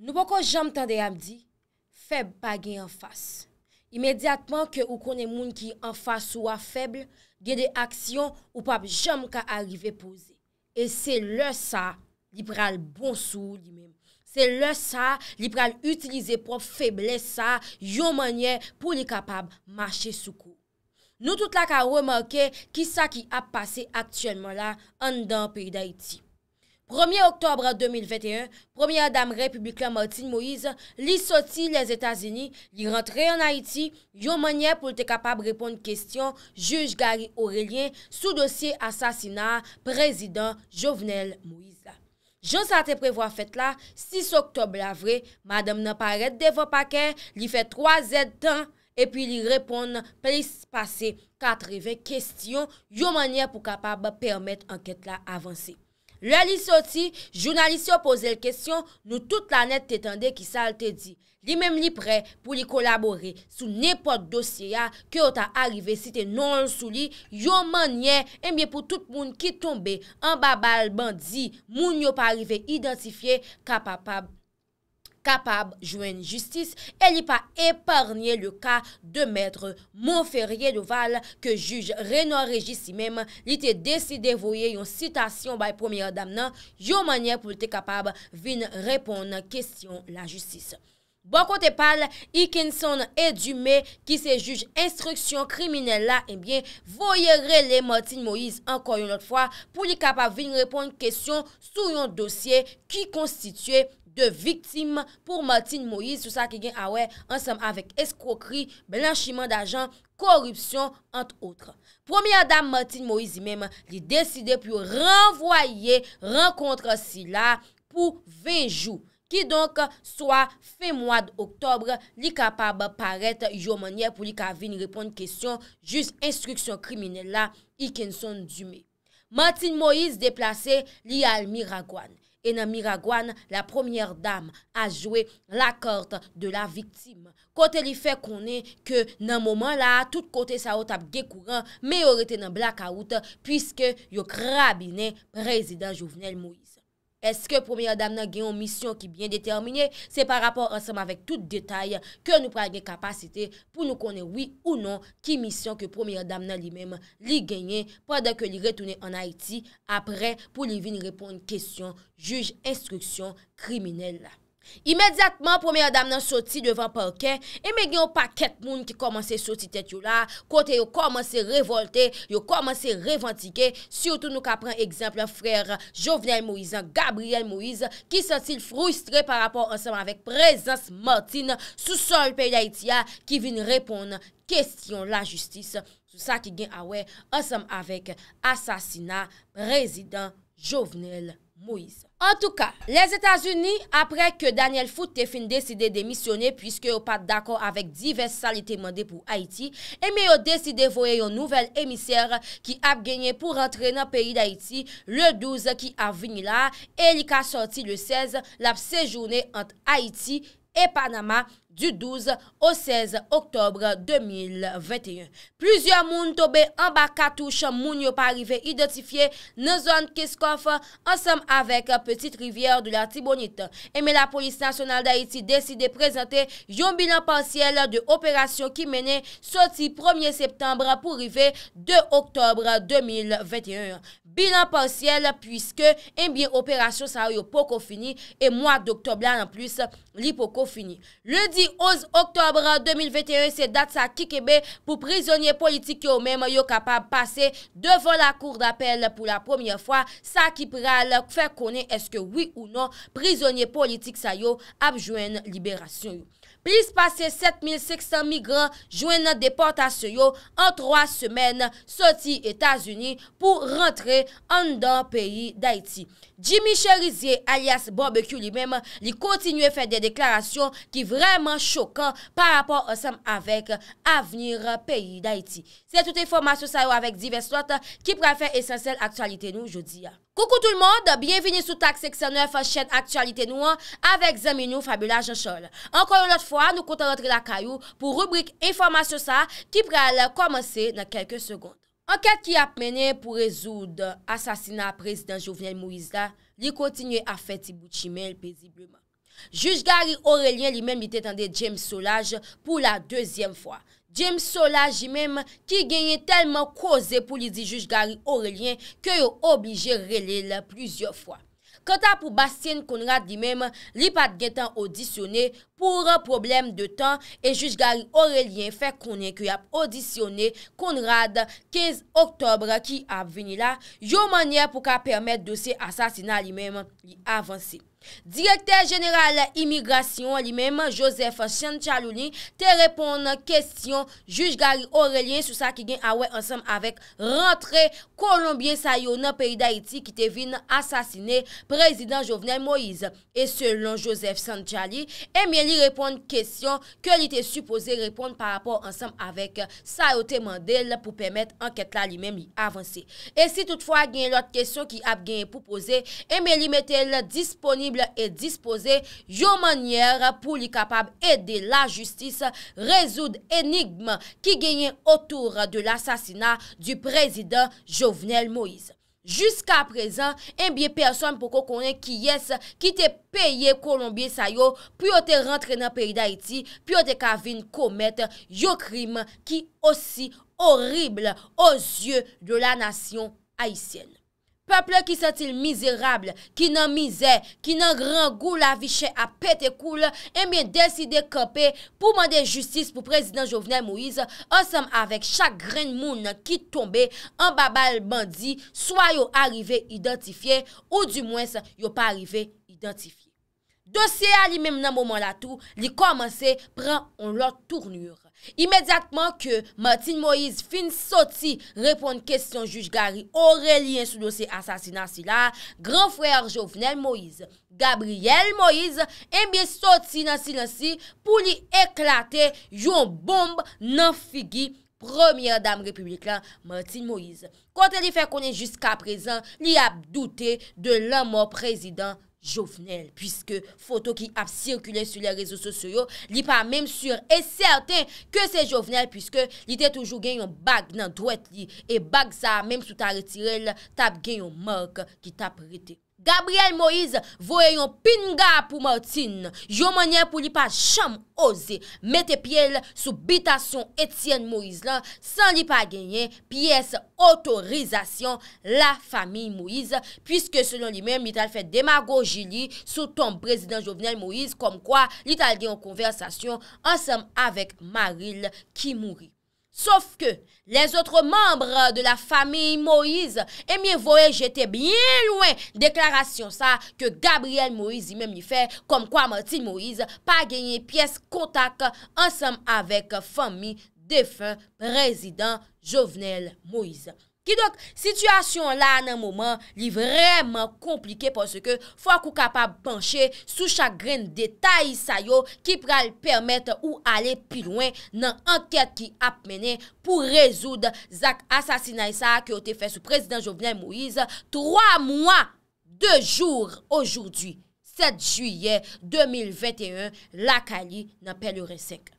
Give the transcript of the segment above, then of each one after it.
Nou poko jom tande hamdi, feb pa gen an fas. Imediatman ke ou konen moun ki an fas ou a feb, gen de aksyon ou pap jom ka arrive pose. E se le sa li pral bon sou li men. Se le sa li pral utilize pou feble sa yon manye pou li kapab mache soukou. Nou tout la ka remake ki sa ki ap pase aktuelman la an dan peri da iti. 1è oktobre 2021, 1è dame republikan Martine Moïse li soti les Etats-Unis, li rentre en Haïti, yon manye pou te kapab reponde kestyon, juj Gari Aurélien, sou dosye asasinar prezident Jovenel Moïse. Jons a te prevo a fèt la, 6 oktobre avre, madame nan paret devon pa kè, li fèt 3 zèd tan, epi li reponde plis pase 80 kestyon, yon manye pou kapab permèt anket la avansè. Lali soti, jounalisi yo pose l kesyon nou tout la net te tende ki sal te di. Li mem li pre pou li kolabore sou nepot dosye ya ke yo ta arrive si te non sou li, yo manye emye eh pou tout moun ki tombe an babal ban di moun yo pa arrive identifiye kapapab. kapab jwen justice e li pa eparnye le ka de mètre Monferrier de Val ke juj Renaud Régis si mèm li te deside voye yon citasyon bay premier dame nan yon manye pou te kapab vin reponde kestyon la justice. Bon kote pal, Ikinson Edume ki se juj instruksyon kriminella e eh bie voye rele Martin Moïse anko yon lot fwa pou li kapab vin reponde kestyon sou yon dosye ki konstitue de viktim pou Martin Moïse sou sa ki gen ah awè ansam avèk eskrokri, blanchiman d'ajan, korupsyon ant outre. Premier Adam Martin Moïse imèm li deside pou renvoye renkontre si la pou 20 jou, ki donk soa fe mwad oktobre li kapab paret yon manye pou li kavini repon kestyon jist instruksyon kriminella i ken son djume. Martin Moïse deplase li almi ragwane. E nan Miragwan, la premier dame a joué la korte de la vitime. Kote li fe konen ke nan momen la, tout kote sa o tap ge kouran, me yo rete nan blackout, pwiske yo krabine prezident Jouvenel Moise. Eske Premier Damnan genyon misyon ki byen determine, se pa rapor ansem avèk tout detay ke nou pre agen kapasite pou nou konen oui ou non ki misyon ke Premier Damnan li mèm li genyen padan ke li retounen an Haiti apre pou li vin repon kèsyon juj instruksyon kriminel. Imediatman pou mè yon dam nan soti devan parken E mè gen yon paket moun ki komanse soti tèt yon la Kote yon komanse revolte, yon komanse revantike Siyoutou nou ka pren eksemple frèr Jovenel Moïse, Gabriel Moïse Ki sotil frustre par rapport ansem avèk prezans Martin Sou sol pey la itia ki vin repon kestyon la justis Sou sa ki gen avèk ah ansem avèk asasina prezident Jovenel Moïse En tou ka, les Etats-Unis, apre ke Daniel Foutefine deside demisyone, pwiske yo pat d'akon avek divers salite mande pou Haiti, eme yo deside voye yon nouvel emisyar ki ap genye pou rentre nan peyi d'Haiti, le 12 ki ap vini la, e li ka sorti le 16, lap sejounen ant Haiti e Panama, du 12 au 16 oktobre 2021. Plusyon moun tobe an baka touche moun yo pa rive identifiye nan zon keskof ansam avek Petit Rivier de la Tibonite. Eme la Polis Nationale d'Haïti deside prezante yon bilan pansyel de operasyon ki mene soti 1er septembre pou rive 2 oktobre 2021. Bilan pansyel pwiske eh en bien operasyon sa yo poko fini e mwa d'oktob la an plus li poko fini. Lodi 11 oktobre 2021 se date sa ki kebe pou prizonye politik yo mèm yo kapab pase devon la kour d'apel pou la pwemye fwa sa ki pral fè konen eske oui ou non prizonye politik sa yo apjwen liberasyon. Plis pase 7600 migran jwen depotasyon yo an 3 semen soti Etasuni pou rentre an dan peyi d'Haiti. Jimmy Cherizier alias Barbecue li mem li kontinue fè de deklarasyon ki vreman chokan par rapport ansem avèk avnir peyi d'Haiti. Sè tout informasyon sa yo avèk divè sot ki prèfè esensèl aktualite nou jodi. Koukou tout l'monde, bienveni sou tak seksyon 9 chen aktualite nou an avek zamin nou Fabiola Jean-Charles. Ankon yon lot fwa, nou kontan lotre la kayou pou rubrik informasyon sa ki pre al komanse nan kelke sekonde. Anket ki ap mene pou rezoud asasina prezident Jovnel Moïse la, li kontinye a feti bout chimel pezibleman. Juj gari Aurelien li men mi tetande James Solage pou la dezyen fwa. James Sola jimem ki genye telman koze pou li di juj gari Aurelien ke yo oblije relele plizio fwa. Kanta pou Bastien Konrad jimem li pat gen tan audisyone pou problem de tan e juj gari Aurelien fe konen ki yo ap audisyone Konrad 15 oktobre ki ap veni la yo manye pou ka permet dosye asasina li menm avansi. Direkter jeneral imigrasyon li mèm Joseph Chanchalou te repon nan kesyon juj gari Aurelien sou sa ki gen awe ansam avek rentre Colombien Sayo nan peyi da Iti ki te vin asasine prezident Jovenel Moïse e selon Joseph Chanchalou eme li repon kesyon ke li te supose repon par apor ansam avek Sayo temande le pou pèmèt anket la li mèm li avansi e si toutfwa gen lot kesyon ki ap gen pou pose eme li mette le disponibili Yon manyer pou li kapab ede la justis rezoud enigme ki genyen otour de l'assasina du prezident Jovenel Moïse. Juska prezant, en eh biye perswam pou konen ki yes ki te peye Kolombie Sayo, pi o te rentre nan peyi da Iti, pi o te kavin komet yo krim ki osi orible o zye de la nasyon Haitienne. Peple ki se til mizerable, ki nan mize, ki nan rangou la viche apete koule, e eh mwen deside kope pou mande justice pou prezident Jovenel Moïse ansam avèk chak gren moun ki tombe an babal bandi, swa yo arrive identifiye ou di mwens yo pa arrive identifiye. Dosye a li mèm nan mouman la tou, li komanse pran on lò tournure. Imediatman ke Martin Moïse fin soti repon kestyon juj gari aurelien sou dosi asasinansi la, gran fweyar Jovnel Moïse, Gabriel Moïse, enbyen eh soti nan silansi pou li eklate yon bombe nan figi premier dame republikan Martin Moïse. Konten li fè konen jiska prezant li ap doute de la mor prezident Moïse. Jovenel, pwiske foto ki ap sirkule Su le rezo sosyo, li pa mèm sur E certain ke se jovenel Pwiske li te toujou gen yon bag nan dwet li E bag sa mèm sou ta retirel Tap gen yon mark ki tap rete Gabriel Moïse voye yon pinga pou Martine. Joumanye pou li pa cham oze mette piel sou bitasyon Etienne Moïse lan san li pa genyen piyes otorizasyon la fami Moïse pwiske selon li men li tal fe demagojili sou ton prezident jovenel Moïse kom kwa li tal genyon konversasyon ansam avek Maril ki mouri. Sof ke, les otre membres de la fami Moïse, emi voye jete bien loin deklarasyon sa, ke Gabriel Moïse y mèm li fè, kom kwa Matin Moïse pa genye piyes kontak ansam avek fami defen prezident Jovenel Moïse. Ki dot, sityasyon la nan mouman li vreman komplike pwoske fwa kou kapab panche sou chak gren detay sa yo ki pral permette ou ale pi lwen nan anket ki ap mene pou rezoud Zak Asasinaissa ki ote fè sou prezident Jovnay Moïse. Troa mouan, de jour, ojou di, 7 juye 2021, la kali nan pelure 5.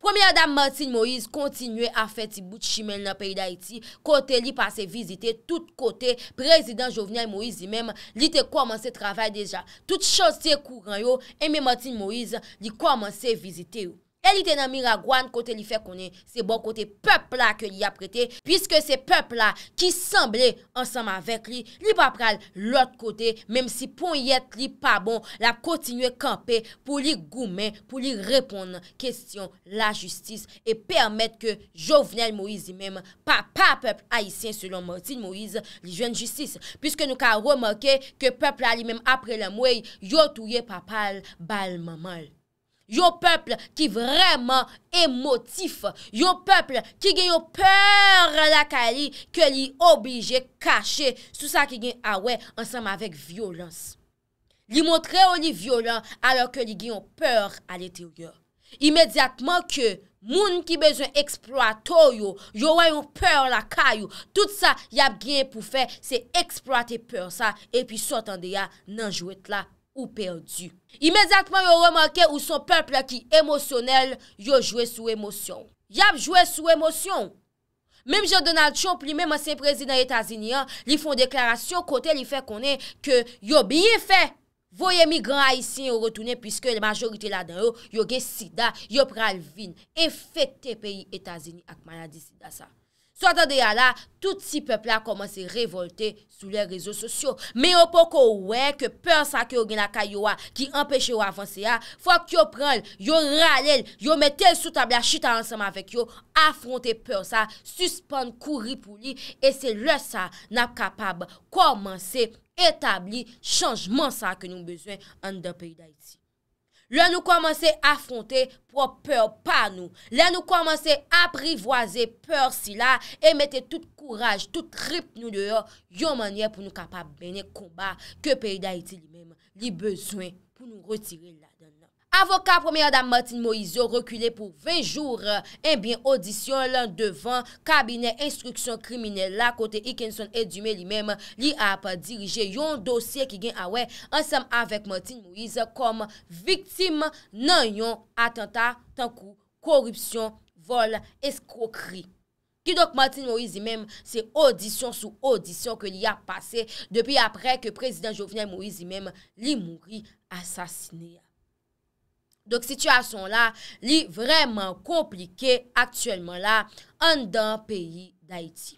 Premye adam Martine Moïse kontinue a feti bout chimel nan peri da iti, kote li pase vizite, tout kote, prezident Jovnia Moïse di menm li te komanse travay deja, tout chosye kouran yo, eme Martine Moïse li komanse vizite yo. el ite nan miragwane kote li fe konen se bon kote pep la ke li aprete, piske se pep la ki semble ansam avek li, li pa pral lot kote, mem si pon yet li pa bon la kontinye kampe pou li goumen, pou li repon kestyon la justis, e permet ke jovenel Moise li mem pa pa pep haisyen selon Martin Moise li jwen justis, piske nou ka remanke ke pep la li mem apre la mwey yo touye pa pral bal mamal. Yon peple ki vreman emotif, yon peple ki gen yon peur lakay li, ke ah li oblije kache sou sa ki gen awe ansam avek violans. Li montre ou li violans alor ke li gen yon peur aletil yo. Imediatman ke moun ki bezon eksploatoy yo, yo wanyon peur lakay yo, tout sa yap gen pou fe se eksploate peur sa epi sotan de ya nanjouet la. Ou perdu. Imezatman yo remanke ou son peple ki emosyonel yo jwe sou emosyon. Yap jwe sou emosyon. Mem je Donald Trump li men masen prezident etazini an, li fon deklarasyon kote li fe konen ke yo biye fe. Voye migran a yisi yo rotune piseke majorite la den yo, yo ge sida, yo pralvin, efekte peyi etazini ak maladi sida sa. Sot an de ya la, tout si peple la komanse revolte sou le rezo sosyo. Me yo poko we ke per sa ke yo genaka yo wa ki empeshe yo avanse ya, fwa ki yo prel, yo ralel, yo metel sou tabla chita ansama vek yo, afronte per sa, suspande kouri pou li, e se le sa na kapab komanse etabli chanjman sa ke nou bezwen an de peyi da iti. La nou komanse afonte pou peur pa nou. La nou komanse aprivoaze peur si la e mette tout kouraj, tout rip nou deyo yon manye pou nou kapap bene komba ke peyida iti li mem, li bezwen pou nou retire la dan. Avokat premier Adam Martin Moise recule pou 20 jour en eh bien audisyon lan devan kabinet instruksyon krimine la kote Ikenson Edume li mem li ap dirije yon dosye ki gen awe ansam ah avek Martin Moise kom viktim nan yon atentat tankou korupsyon vol eskrokri. Ki dok Martin Moise li mem se audisyon sou audisyon ke li ap pase depi apre ke prezident Jovenel Moise li mem li mouri asasine ya. Donk situasyon la li vreman komplike aktuelman la an dan peyi Daïti.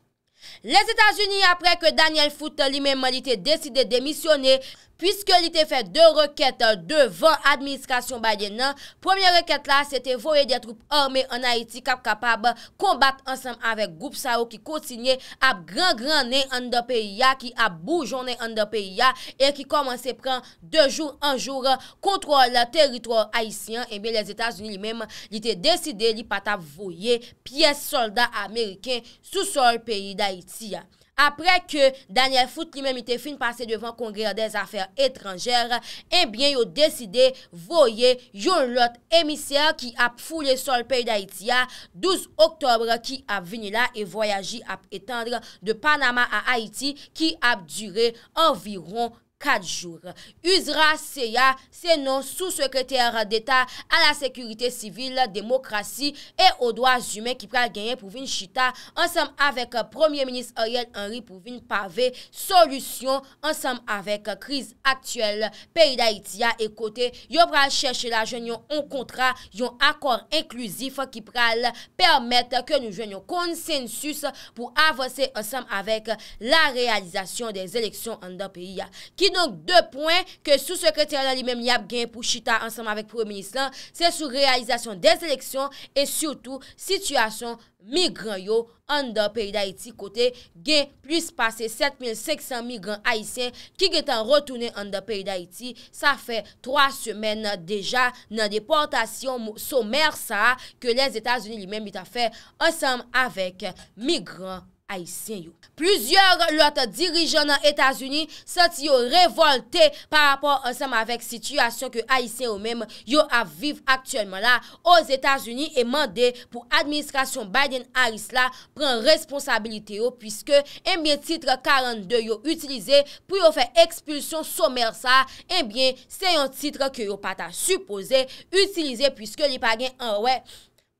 Les Etats-Unis apre ke Daniel Foute li men malite deside demisyone... Piske li te fe de roket devan administrasyon baden nan, premier roket la se te voye de troup orme an Aiti kap kapab kombat ansem avek Goup Sao ki kontinye ap gran-gran nen an de peyi ya, ki ap boujon nen an de peyi ya e ki koman se pren de joun an joun kontro euh, la teritwar Haitian e eh bi les Etats-Unis li menm li te deside li pata voye piye soldat Ameriken sou sol peyi d'Aiti ya. Euh. apre ke Daniel Foute li menmite fin pase devan kongre des afer etranjer, enbyen eh yo deside voye yon lot emisyar ki ap foule sol pey d'Haïti ya, 12 oktobre ki ap vini la e voyaji ap etendre de Panama a Haïti ki ap dure environ 12. kade jour. Uzra Seya se non sou sekreter d'Etat a la sekurite sivil, demokrasi e o doa zume ki pral genye pouvin chita ansam avek Premier Ministre Yel Henry pouvin pave solusyon ansam avek kriz aktuel peyi Daitya e kote yo pral cheshe la jenyon on kontra yon akor inklusif ki pral permette ke nou jenyon konsensus pou avose ansam avek la realizasyon de zeleksyon an da peyi ya. Ki E nouk de pouen ke sou sekretaryen li mèm li ap gen pou chita ansam avèk pou reminislan, se sou realizasyon des leksyon e sou tou situasyon migran yo an da peyi da Haiti kote gen plus pase 7500 migran Haitien ki gen tan rotounen an da peyi da Haiti. Sa fè 3 semen deja nan deportasyon sou mèr sa ke les Etats-Unis li mèm li ta fè ansam avèk migran. Aïsien yo. Plüzyèr lot dirijyon nan Etasuni sè ti yo revolte par rapport ansèm avèk sityasyon ke Aïsien yo mèm yo aviv aktyèlman la os Etasuni e mandè pou administrasyon Biden Aris la pren responsabilite yo pwiske enbyen eh titre 42 yo utlize pou yo fè ekspulsyon sou mersa enbyen sè yon titre ke yo pata suppose utlize pwiske li pagè an wè.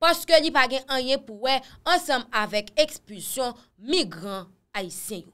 poske li page anye pouwe ansam avèk ekspulsyon migran ayisyen yo.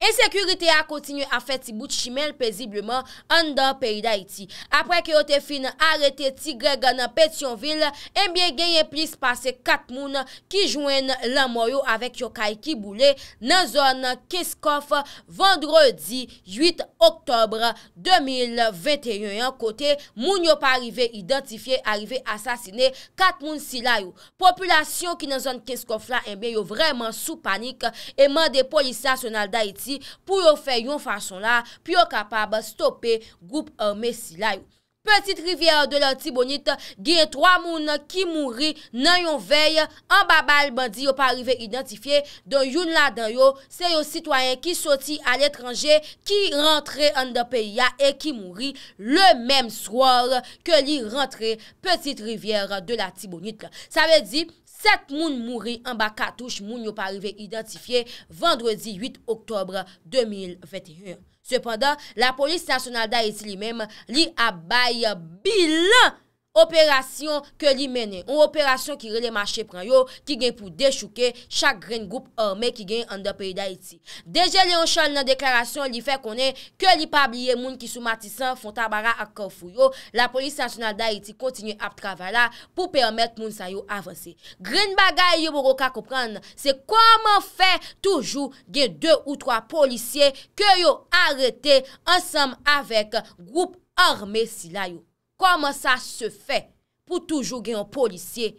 Esekurite a kontinye a feti bout chimel pezibleman an dan peyi da iti. Apre ke yo te fin arete Tigre gana Petionville, enbyen eh genye plis pase kat moun ki jwen la mwoyo avek yo kay ki boule nan zon Kiskof vendredi 8 oktobre 2021. Kote moun yo pa arrive identifiye, arrive asasine kat moun si la yo. Populasyon ki nan zon Kiskof la enbyen eh yo vreman sou panik e man de polis lasonal da iti. pou yo fe yon fason la pi yo kapab stoppe goup me si la yo. Petit rivier de la Tibonite gen 3 moun ki mouri nan yon vey an babal bandi yo pa arrive identifiye don yon la dan yo se yo sitwayen ki soti al etranje ki rentre an da peya e ki mouri le menm swor ke li rentre Petit rivier de la Tibonite la. Sa ve di... 7 moun mouri an ba katouche moun yo parive identifiye vendredi 8 oktobre 2021. Sependan, la polis nasyonal da eti li menm li abay bilan. operasyon ke li mene, ou operasyon ki re le mache pran yo, ki gen pou deshuke, chak green group orme ki gen an de peyi da iti. Deje leon chan nan deklarasyon li fe konen, ke li pabliye moun ki sou matisan, fontabara ak kofu yo, la polisi nasyonal da iti kontinye ap travala, pou permette moun sa yo avansi. Green bagay yo mou roka kopran, se koman fe toujou gen 2 ou 3 polisye ke yo arete ansam avek group orme si la yo. Koman sa se fe pou toujou gen yon polisye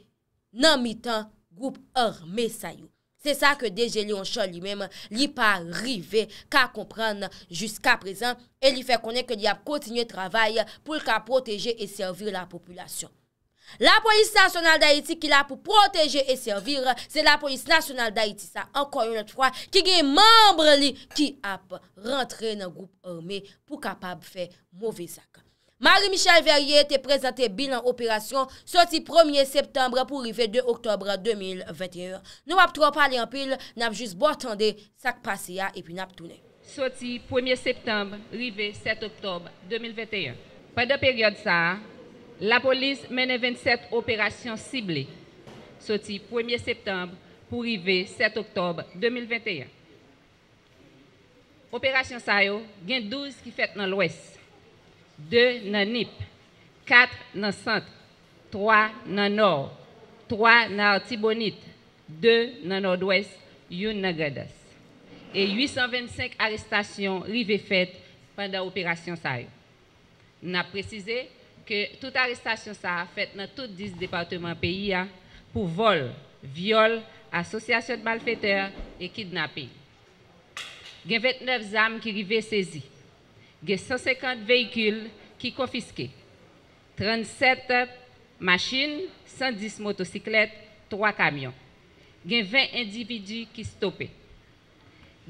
nan mitan goup orme sayou. Se sa ke deje li yon chan li men, li pa rive ka kompran jiska prezan e li fe konen ke li ap kontinye travay pou ka proteje e servir la populasyon. La polis nasyonal da iti ki la pou proteje e servir, se la polis nasyonal da iti sa ankon yon etfwa ki gen membre li ki ap rentre nan goup orme pou kapab fe mouve sakon. Marie-Michel Verrier te prezante bilan operasyon soti 1 septembre pou rive 2 oktobre 2021. Nou ap tro pali an pil, nap jis bo atande sak pase ya epi nap toune. Soti 1 septembre rive 7 oktobre 2021. Pada peryode sa, la polis menen 27 operasyon sible. Soti 1 septembre pou rive 7 oktobre 2021. Operasyon sa yo gen 12 ki fet nan lwes. 2 dans NIP, 4 dans Centre, 3 dans Nord, 3 dans Artibonite, 2 dans Nord-Ouest, 1 dans Et 825 arrestations rivées faites pendant l'opération SAIO. Nous précisé que toute arrestation ça a faite dans tous 10 départements pays hein, pour vol, viol, association de malfaiteurs et kidnapping. Il 29 âmes qui arrivaient saisies. 150 véhicules qui confisqués, 37 machines, 110 motocyclettes, 3 camions. Il 20 individus qui stoppés.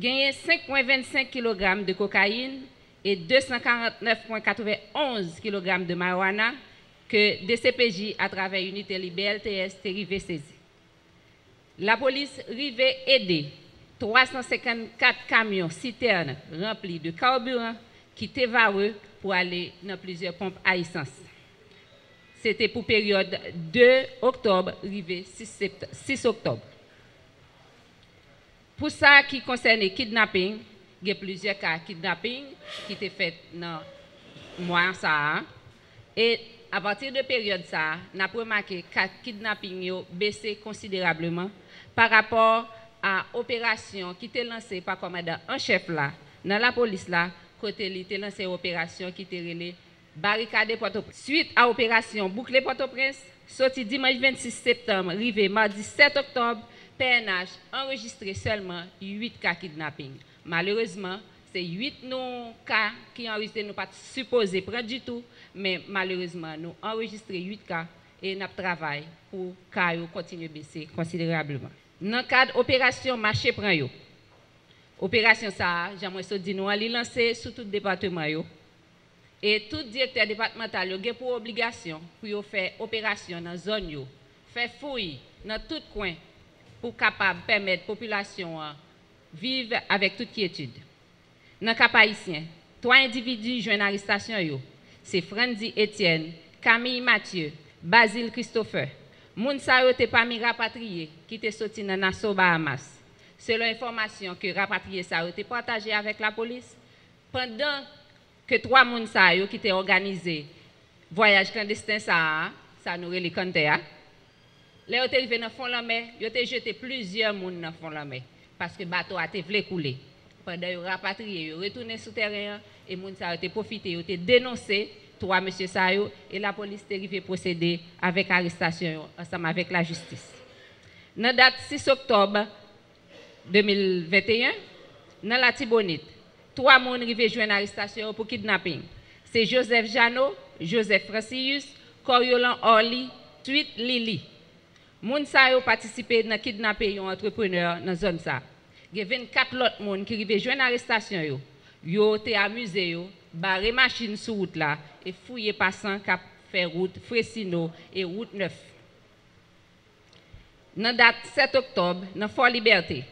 a 5,25 kg de cocaïne et 249,91 kg de marijuana que DCPJ à travers unité est river saisi. La police river aider 354 camions citernes remplis de carburant était Vareux pour aller dans plusieurs pompes à essence. C'était pour période 2 octobre, arrivé 6 octobre. Pour ça qui concerne le kidnapping, il y a plusieurs cas de kidnapping qui étaient faits dans le mois ça. Hein. Et à partir de période ça, on a remarqué que le kidnapping a baissé considérablement par rapport à l'opération qui était lancée par le commandant en chef là, dans la police là, côté l'été c'est opérations opération qui était relée barricade Port-au-Prince. Suite à opération boucle Port-au-Prince, sorti dimanche 26 septembre, arrivé mardi 7 octobre, PNH enregistré seulement 8 cas kidnapping. Malheureusement, c'est 8 cas qui enregistré, nous pas supposés prendre du tout, mais malheureusement, nous enregistré 8 cas et nous travail pour que cas continuer à baisser considérablement. Dans le cadre d'opération marché prend Operasyon sa a, jam wè so di nou a li lansè sou tout departement yo. E tout direktèr departemental yo gen pou obligasyon pou yo fè operasyon nan zon yo, fè foui nan tout kwen pou kapab pèmèd populasyon a viv avèk tout kietid. Nan kapayisyen, 3 individu jwen aristasyon yo, se Frendi Etienne, Camille Mathieu, Basile Christopher, moun sa yo te pami rapatriye ki te soti nan naso Bahamas. Selon l'information que rapatrié ça a été partagé avec la police, pendant que trois personnes qui étaient organisé voyage clandestin ça, ça nourrit les hein. Là, Les ont arrivé dans le fond de la mer, ils ont jeté plusieurs personnes dans le fond de la mer parce que le bateau a été couler. Pendant le rapatrié, ils ont retourné sous terrain et les gens ont été profité, ils ont été dénoncés trois monsieur Sayo et la police est arrivée procéder avec arrestation ensemble avec la justice. Dans la date 6 octobre, 2021, nan la tibonit, 3 moun rive jwen aristasyon pou kidnapping. Se Joseph Jano, Joseph Frasius, Coriolan Orly, Tweet Lily. Moun sa yo patisipe nan kidnapping yon entreprener nan zon sa. Ge 24 lot moun ki rive jwen aristasyon yo. Yo te amuse yo, bare machine sou wout la, e fouye pasan ka fè wout Fresino e wout 9. Nan dat 7 oktob nan For Liberté,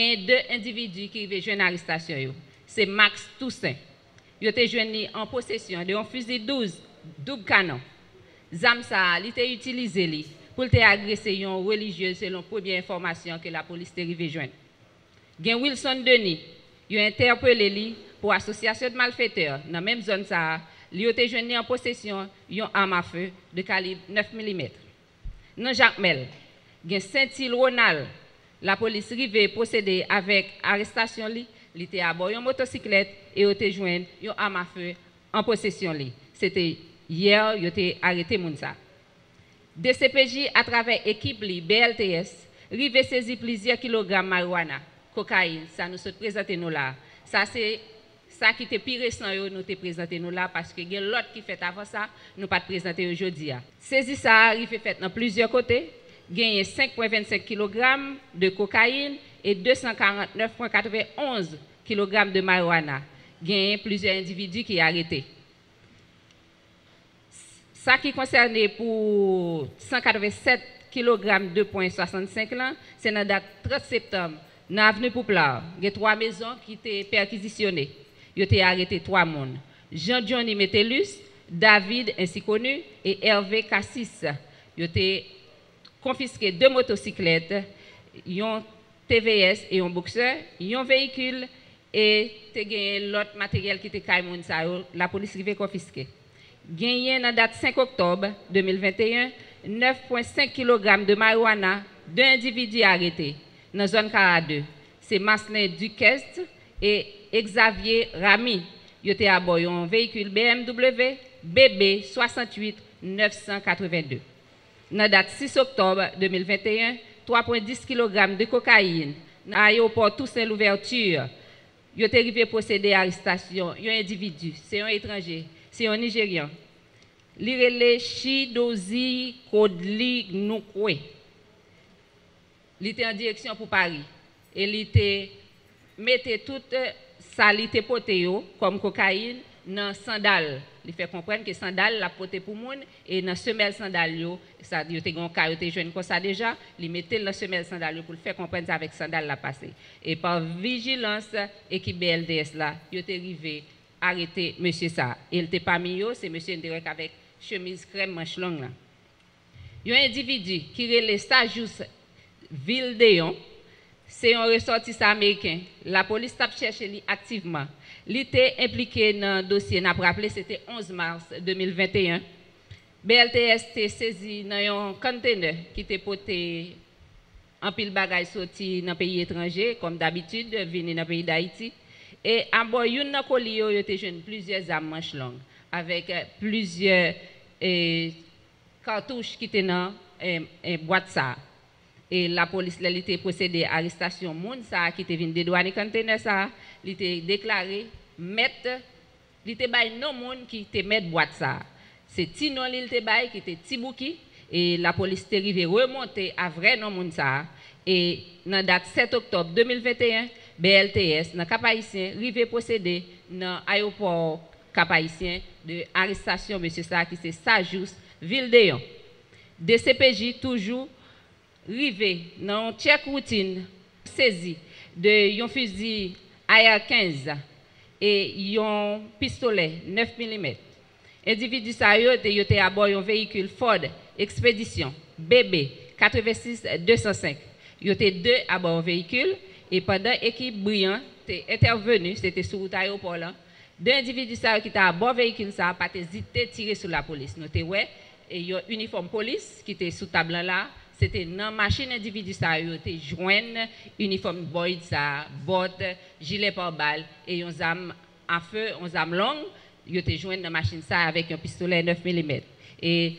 il y a deux individus qui avaient joué l'arrestation. C'est Max Toussaint. Il était joué en possession d'un fusil 12, double canon. Zamsa, il été utilisé pour agresser un religieux selon première information que la police a été joindre. Wilson Denis, il a interpellé pour association de malfaiteurs dans la même zone ça. Il était joué en possession d'un arme à feu de calibre 9 mm. Dans Jacques Mel, saint hilronal la police à procéder avec arrestation li, li était à bord motocyclette et était joint un arme à feu en possession li. C'était hier, il était arrêté sa. DCPJ à travers équipe li, BLTS, rivé saisi plusieurs kilogrammes marijuana, cocaïne, ça nous se présenté nous là. Ça c'est ça qui était plus récent, nous te présenté nous là parce que l'autre qui fait avant ça, nous pas présenter aujourd'hui. Hein. Saisi ça, arrive fait fait dans plusieurs côtés gagné 5,25 kg de cocaïne et 249,91 kg de marijuana. Gagné plusieurs individus qui ont arrêtés. Ça qui concernait pour 187 kg 2,65 l. c'est la date 30 septembre, dans l'avenue Pouplard, Il y a trois maisons qui été perquisitionnées. Ils ont arrêté trois personnes. Jean-Johnny Metellus, David ainsi connu et Hervé Cassis. Ils ont Confisquer deux motocyclettes, un TVS et un boxeur, un véhicule et l'autre matériel qui était la police l'a confisqué. Gagné en date 5 octobre 2021, 9,5 kg de marijuana deux individus arrêtés dans la zone 42. C'est Maslin Duquest et Xavier Rami. Ils étaient à bord un véhicule BMW BB 68 982 dans date 6 octobre 2021, 3,10 kg de cocaïne dans l'aéroport Toussaint Louverture. Ils ont arrivé procéder à l'arrestation un individu, c'est un étranger, c'est un Nigérian. L'irele Chidozi Kodli Noukwe. Il était en direction pour Paris et il était mettait toute euh, salité potéo comme cocaïne dans sandal il fait comprendre que sandal la porté pour monde et dans semelle sandal yo ça yo te yo jeune comme ça déjà il mettait dans semelle sandal pour faire comprendre ça avec sandal la passé et par vigilance l'équipe BLDS la yo te arrêter monsieur ça il e pas parmi yo c'est monsieur direct avec chemise crème manche longue là un individu qui est ça juste ville c'est un ressortissant américain la police tape cherché lui activement L'été impliqué dans le dossier, n'a rappelé, c'était 11 mars 2021. BLTS était saisi dans un conteneur qui était porté en pile bagages sorti dans pays étranger, comme d'habitude, venu dans le pays d'Haïti. Et à bord il colis, il était jeune plusieurs armes manches longues, avec euh, plusieurs euh, cartouches qui étaient dans euh, une boîte Et la police a procédé à l'arrestation de qui était venu dédouaner conteneur ça il était déclaré maître, il était bail non monde qui était maître boîte ça. C'est Tinon il était bail qui était Tibouki et la police est arrivée remonter à vrai non monde ça et dans date 7 octobre 2021 BLTS dans Cap Haïtien rivé procéder dans aéroport Cap Haïtien de arrestation monsieur ça qui c'est Sajous Yon. DCPJ toujours rivé dans check routine saisie de yon fusil aya 15 et yon pistolet 9 mm. Individu sa yo te yo te un véhicule Ford Expedition BB 86-205. Yo te deux de véhicule et pendant équipe brillant te intervenu, c'était sur route aéroport là. Deux individus sa yo ki ta bord véhicule sa pa pas tirer sur la police. Ils ouais et yon uniforme police qui était sous table là c'était dans machine individu ça étaient te uniformes uniforme boy ça botte gilet pare-balles et une arme à feu une arme longue Ils était joint dans machine ça avec un pistolet 9 mm et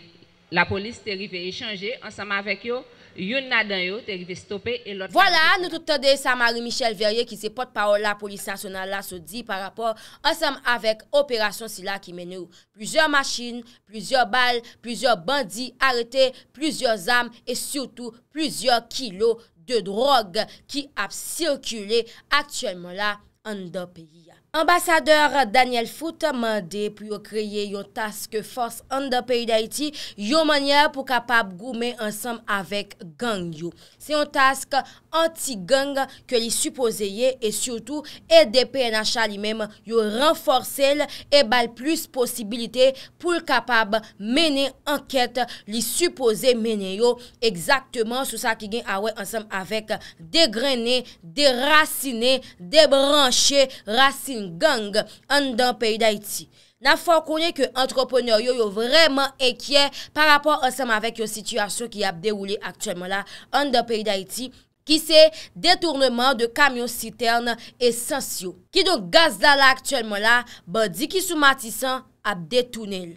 la police est arrivée échanger ensemble avec eux yon nadan yo te ki te stope e Voilà, nou tou tade Samari Michel verye ki se pot pa ou la polisa sonan la so di par rapport ansenm avek operasyon sila ki mene ou Plouzyor machin, plouzyor bal plouzyor bandi arete plouzyor zam e sou tou plouzyor kilo de drog ki ap sirkule aktuelman la an do peyi ya Ambasadeur Daniel Foute mande pou yo kreye yon taske Force Under Pays d'Haïti yon manye pou kapab goumen ansam avek gang yo. Se yon taske anti-gang ke li supposeye e surtout EDPNH li menm yo renforse el e bal plus posibilite pou kapab mene anket li suppose mene yo. Eksaktman sou sa ki gen awe ansam avek degrene, derasine, debranche, rasine. gang an dan peyi d'Haïti. Na fò konye ke antroponè yo yo vreman ekye par rapò ansem avèk yo situasyon ki ap deroulè aktèlman la an dan peyi d'Haïti ki se detournèman de kamyon sitèrn esensyo. Ki do gazdala aktèlman la ba di ki sou matisan ap detounèl.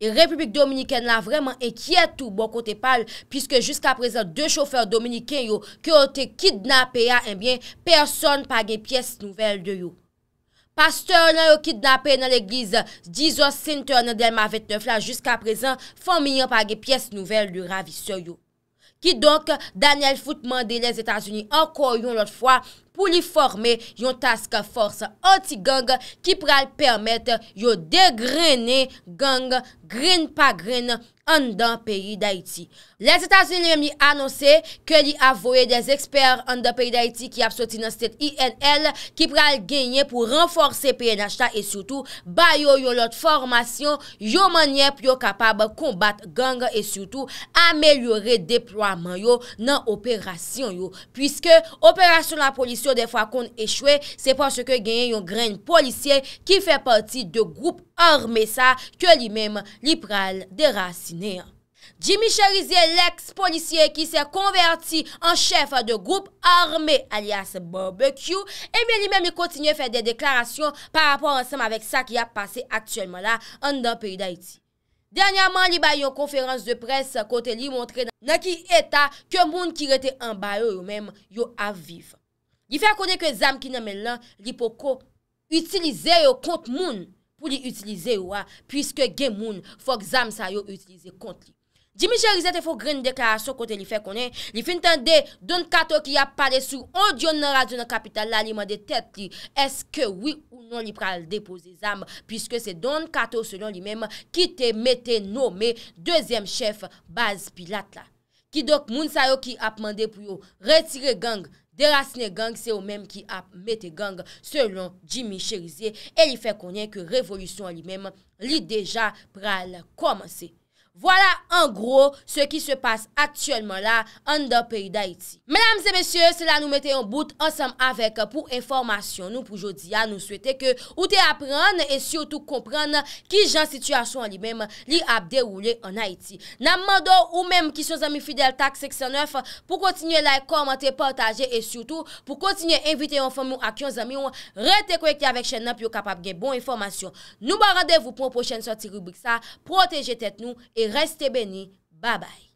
E Republik Dominikèn la vreman ekye tout bon kote pal, piske jisk aprezen de choufer Dominikèn yo ki o te kidnapè ya, enbyen person pa gen piyes nouvel de yo. Pasteur lan yo ki dnape nan l'eglize Dizos Sintor nan Delma 29 la jiska prezan fomilyan pa ge piyes nouvel li ravise yo. Ki donk Daniel Footman de les Etats-Unis anko yon lot fwa pou li forme yon task force anti-gang ki pral permette yo degrene gang green pa green an dan peri Daiti. Les Etats-Unis li anonsè ke li avoyè des eksper an de peyi d'Haïti ki apsoti nan stek INL ki pral genye pou renforse peyi d'Ajta e soutou bayo yo lot formasyon yo manye pyo kapab kombat ganga e soutou amelyore deproyman yo nan operasyon yo. Piske operasyon la polisyon defwa kon e chwe, se paske genye yon gren policye ki fe pati de goup orme sa ke li men li pral derasine. Jimmy Cherizier, l'ex-policier ki se konverti an chef de groupe armé alias Barbecue, eme eh li men mi kontinye fè de deklarasyon par rapport ansem avèk sa ki a pase aktuelman la an dan peri da iti. Dernyaman li bay yon konferans de pres kote li montre nan ki eta ke moun ki rete an bayo yo men yo aviv. Li fè konen ke zam ki ne men lan li po ko utilize yo kont moun pou li utilize yo wa puisque gen moun fòk zam sa yo utilize kont li. Jimmy Cherizé te fò gren deklarasyon kote li fè konen, li fin tan de don Kato ki ap pale sou odyon nan radyon an kapital la li mande tet li, eske wii ou non li pral depoze zam, pwiske se don Kato selon li menm ki te mette nomme dezem chef baz pilat la. Ki dok moun sa yo ki ap mande pou yo retire gang, derasne gang, se yo menm ki ap mette gang selon Jimmy Cherizé, e li fè konen ke revolusyon li menm li deja pral komanse. Voilà en gros ce ki se passe aktuellement la an da peri d'Haïti. Mesdames et messieurs, cela nou mette en bout ensemble avec pour information nou poujoudia nou souete ke ou te aprenne et surtout komprenne ki jan situasyon li men li ap deroule en Haïti. Namman do ou men ki sou zami fidel tak seksyon 9 pou kontinye like, komente, partage et surtout pou kontinye invite yon fami ou ak yon zami ou rete konjekte avek chen nan pi ou kapap gen bon informasyon. Nou ba randev ou pon po chen soti rubrik sa, proteje tet nou e Restè beni, bye bye.